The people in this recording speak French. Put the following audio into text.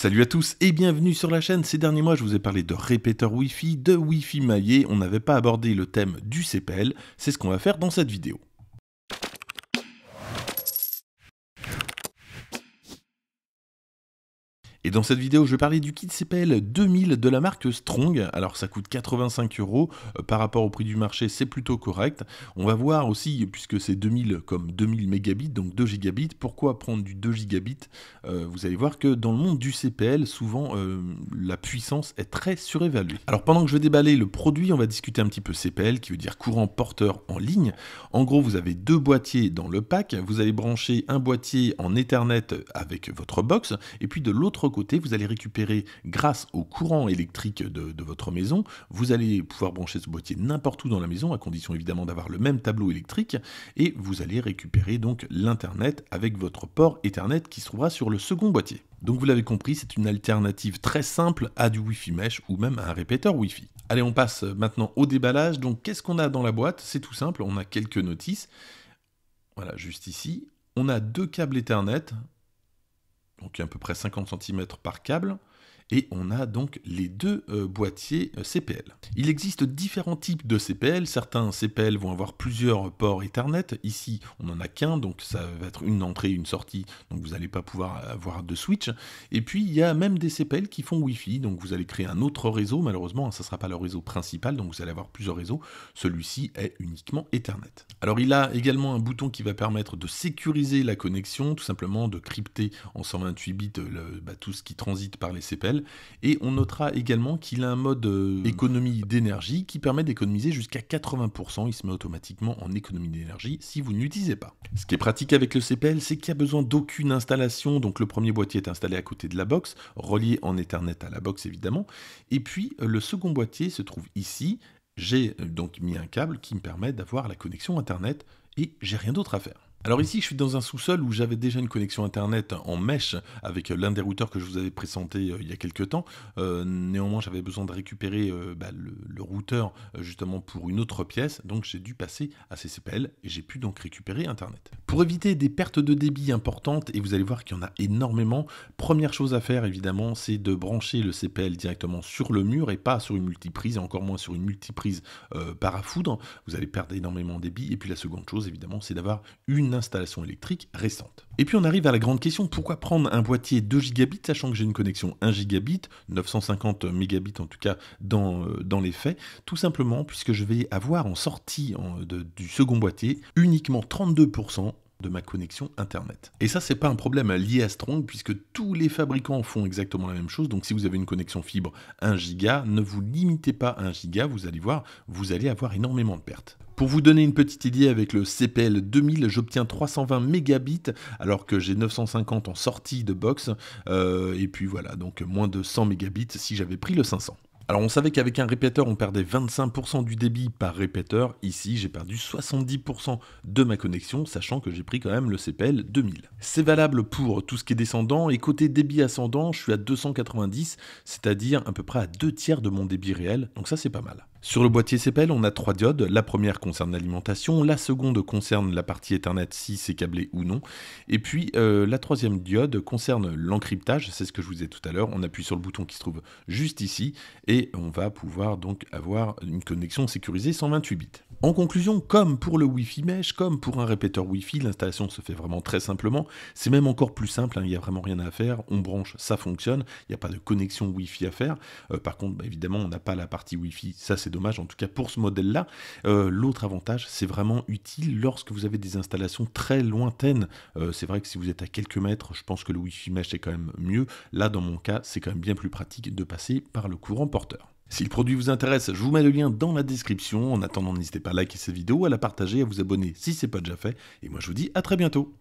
Salut à tous et bienvenue sur la chaîne. Ces derniers mois, je vous ai parlé de répéteurs Wi-Fi, de Wi-Fi maillé. On n'avait pas abordé le thème du CPL. C'est ce qu'on va faire dans cette vidéo. dans cette vidéo, je vais parler du kit CPL 2000 de la marque Strong. Alors ça coûte 85 euros, euh, par rapport au prix du marché, c'est plutôt correct. On va voir aussi, puisque c'est 2000 comme 2000 mégabits, donc 2 gigabits, pourquoi prendre du 2 gigabits euh, Vous allez voir que dans le monde du CPL, souvent euh, la puissance est très surévaluée. Alors pendant que je vais déballer le produit, on va discuter un petit peu CPL, qui veut dire courant porteur en ligne. En gros, vous avez deux boîtiers dans le pack. Vous allez brancher un boîtier en Ethernet avec votre box, et puis de l'autre côté, vous allez récupérer, grâce au courant électrique de, de votre maison, vous allez pouvoir brancher ce boîtier n'importe où dans la maison, à condition évidemment d'avoir le même tableau électrique, et vous allez récupérer donc l'Internet avec votre port Ethernet qui se trouvera sur le second boîtier. Donc vous l'avez compris, c'est une alternative très simple à du Wi-Fi Mesh ou même à un répéteur Wi-Fi. Allez, on passe maintenant au déballage. Donc qu'est-ce qu'on a dans la boîte C'est tout simple, on a quelques notices. Voilà, juste ici. On a deux câbles Ethernet, donc à peu près 50 cm par câble et on a donc les deux euh, boîtiers euh, CPL. Il existe différents types de CPL, certains CPL vont avoir plusieurs ports Ethernet, ici on n'en a qu'un, donc ça va être une entrée, une sortie, donc vous n'allez pas pouvoir avoir de switch, et puis il y a même des CPL qui font Wi-Fi, donc vous allez créer un autre réseau, malheureusement ça hein, ne sera pas le réseau principal, donc vous allez avoir plusieurs réseaux, celui-ci est uniquement Ethernet. Alors il a également un bouton qui va permettre de sécuriser la connexion, tout simplement de crypter en 128 bits le, bah, tout ce qui transite par les CPL, et on notera également qu'il a un mode euh, économie d'énergie qui permet d'économiser jusqu'à 80%. Il se met automatiquement en économie d'énergie si vous n'utilisez pas. Ce qui est pratique avec le CPL, c'est qu'il n'y a besoin d'aucune installation. Donc le premier boîtier est installé à côté de la box, relié en Ethernet à la box évidemment. Et puis euh, le second boîtier se trouve ici. J'ai euh, donc mis un câble qui me permet d'avoir la connexion Internet et j'ai rien d'autre à faire. Alors ici, je suis dans un sous-sol où j'avais déjà une connexion internet en mèche avec l'un des routeurs que je vous avais présenté euh, il y a quelques temps. Euh, néanmoins, j'avais besoin de récupérer euh, bah, le, routeur justement pour une autre pièce, donc j'ai dû passer à ces CPL et j'ai pu donc récupérer internet. Pour éviter des pertes de débit importantes, et vous allez voir qu'il y en a énormément, première chose à faire évidemment, c'est de brancher le CPL directement sur le mur et pas sur une multiprise, et encore moins sur une multiprise parafoudre. Vous allez perdre énormément de débit. Et puis la seconde chose évidemment, c'est d'avoir une installation électrique récente. Et puis on arrive à la grande question, pourquoi prendre un boîtier 2 gigabits sachant que j'ai une connexion 1 gigabit, 950 mégabits en tout cas dans, euh, dans les faits Tout simplement puisque je vais avoir en sortie du second boîtier uniquement 32% de ma connexion internet. Et ça, c'est pas un problème lié à Strong puisque tous les fabricants font exactement la même chose. Donc, si vous avez une connexion fibre 1 giga, ne vous limitez pas à 1 giga. Vous allez voir, vous allez avoir énormément de pertes. Pour vous donner une petite idée, avec le CPL 2000, j'obtiens 320 mégabits alors que j'ai 950 en sortie de box. Euh, et puis voilà, donc moins de 100 mégabits si j'avais pris le 500. Alors on savait qu'avec un répéteur on perdait 25% du débit par répéteur, ici j'ai perdu 70% de ma connexion, sachant que j'ai pris quand même le CPL 2000. C'est valable pour tout ce qui est descendant, et côté débit ascendant je suis à 290, c'est-à-dire à peu près à 2 tiers de mon débit réel, donc ça c'est pas mal. Sur le boîtier CPL, on a trois diodes. La première concerne l'alimentation, la seconde concerne la partie Ethernet si c'est câblé ou non, et puis euh, la troisième diode concerne l'encryptage. C'est ce que je vous disais tout à l'heure. On appuie sur le bouton qui se trouve juste ici et on va pouvoir donc avoir une connexion sécurisée 128 bits. En conclusion, comme pour le Wi-Fi mesh, comme pour un répéteur Wi-Fi, l'installation se fait vraiment très simplement. C'est même encore plus simple. Hein, il n'y a vraiment rien à faire. On branche, ça fonctionne. Il n'y a pas de connexion Wi-Fi à faire. Euh, par contre, bah, évidemment, on n'a pas la partie Wi-Fi. Ça c'est dommage, en tout cas pour ce modèle-là. Euh, l'autre avantage, c'est vraiment utile lorsque vous avez des installations très lointaines. Euh, c'est vrai que si vous êtes à quelques mètres, je pense que le wifi mesh est quand même mieux. Là, dans mon cas, c'est quand même bien plus pratique de passer par le courant porteur. Si le produit vous intéresse, je vous mets le lien dans la description. En attendant, n'hésitez pas à liker cette vidéo, à la partager, à vous abonner si ce n'est pas déjà fait. Et moi, je vous dis à très bientôt.